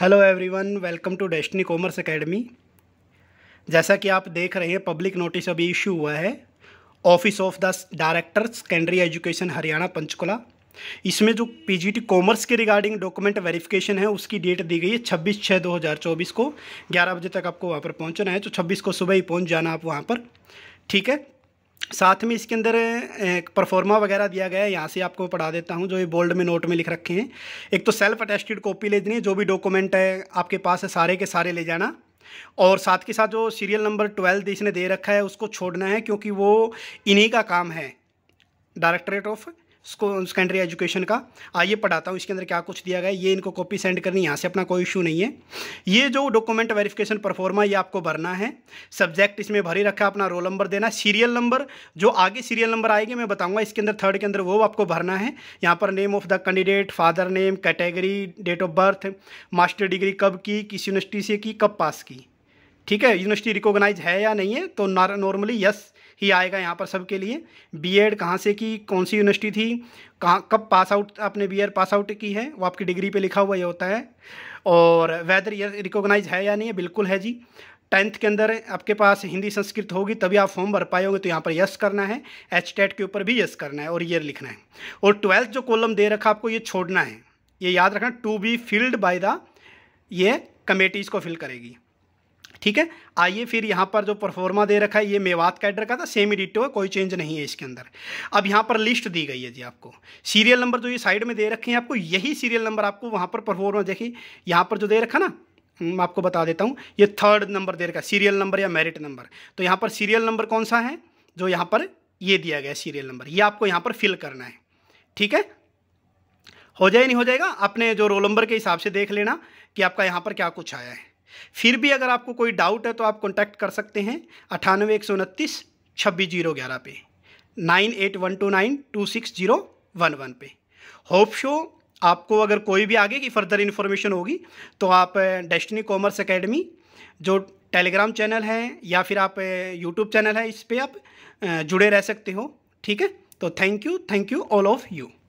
hello everyone welcome to Destiny Commerce Academy जैसा कि आप देख रहे हैं पब्लिक नोटिस अभी इशू हुआ है office of the director secondary education Haryana Panchkula इसमें जो पीजीटी कॉमर्स के रिगार्डिंग डॉक्यूमेंट वेरिफिकेशन है उसकी डेट दी गई है छब्बीस छः दो हज़ार चौबीस को ग्यारह बजे तक आपको वहाँ पर पहुँचना है तो छब्बीस को सुबह ही पहुँच जाना आप वहाँ पर ठीक है साथ में इसके अंदर एक परफॉर्मा वगैरह दिया गया है यहाँ से आपको पढ़ा देता हूँ जो ये बोल्ड में नोट में लिख रखे हैं एक तो सेल्फ अटेस्टेड कॉपी ले देनी है जो भी डॉक्यूमेंट है आपके पास है सारे के सारे ले जाना और साथ के साथ जो सीरियल नंबर ट्वेल्थ इसने दे रखा है उसको छोड़ना है क्योंकि वो इन्हीं का काम है डायरेक्टरेट ऑफ सेकेंडरी एजुकेशन का आइए पढ़ाता हूँ इसके अंदर क्या कुछ दिया गया है ये इनको कॉपी सेंड करनी यहाँ से अपना कोई इशू नहीं है ये जो डॉक्यूमेंट वेरिफिकेशन परफॉर्मा ये आपको भरना है सब्जेक्ट इसमें भरी रखा अपना रोल नंबर देना सीरियल नंबर जो आगे सीरियल नंबर आएगी मैं बताऊँगा इसके अंदर थर्ड के अंदर वो आपको भरना है यहाँ पर name of the candidate father name category date of birth master degree कब की किस यूनिवर्सिटी से की कब पास की ठीक है यूनिवर्सिटी रिकॉग्नाइज है या नहीं है तो नॉर्मली यस ही आएगा यहाँ पर सबके लिए बीएड कहाँ से की कौन सी यूनिवर्सिटी थी कहाँ कब पास आउट आपने बी पास आउट की है वो आपकी डिग्री पे लिखा हुआ ये होता है और वेदर ये रिकॉग्नाइज है या नहीं है बिल्कुल है जी टेंथ के अंदर आपके पास हिंदी संस्कृत होगी तभी आप फॉर्म भर पाएंगे तो यहाँ पर यस करना है एच टेट के ऊपर भी यस करना है और ईयर लिखना है और ट्वेल्थ जो कॉलम दे रखा आपको ये छोड़ना है ये याद रखना to be filled by the ये कमेटी इसको फिल करेगी ठीक है आइए फिर यहाँ पर जो परफॉर्मा दे रखा है ये मेवात कैडर का था सेम एडिटो है कोई चेंज नहीं है इसके अंदर अब यहाँ पर लिस्ट दी गई है जी आपको सीरियल नंबर जो ये साइड में दे रखे हैं आपको यही सीरियल नंबर आपको वहाँ पर परफॉर्मा देखिए यहाँ पर जो दे रखा ना मैं आपको बता देता हूँ ये थर्ड नंबर दे रखा सीरियल नंबर या मेरिट नंबर तो यहाँ पर सीरियल नंबर कौन सा है जो यहाँ पर ये दिया गया सीरियल नंबर ये आपको यहाँ पर फिल करना है ठीक है हो जाए नहीं हो जाएगा अपने जो रोल नंबर के हिसाब से देख लेना कि आपका यहाँ पर क्या कुछ आया है फिर भी अगर आपको कोई डाउट है तो आप कॉन्टैक्ट कर सकते हैं अठानवे एक सौ उनतीस छब्बीस जीरो ग्यारह पे nine eight one two nine two six zero one one पे होप शो आपको अगर कोई भी आगे की फर्दर इन्फॉर्मेशन होगी तो आप डेस्टिनी कॉमर्स एकेडमी जो टेलीग्राम चैनल है या फिर आप यूट्यूब चैनल है इस पर आप जुड़े रह सकते हो ठीक है तो thank you thank you all of you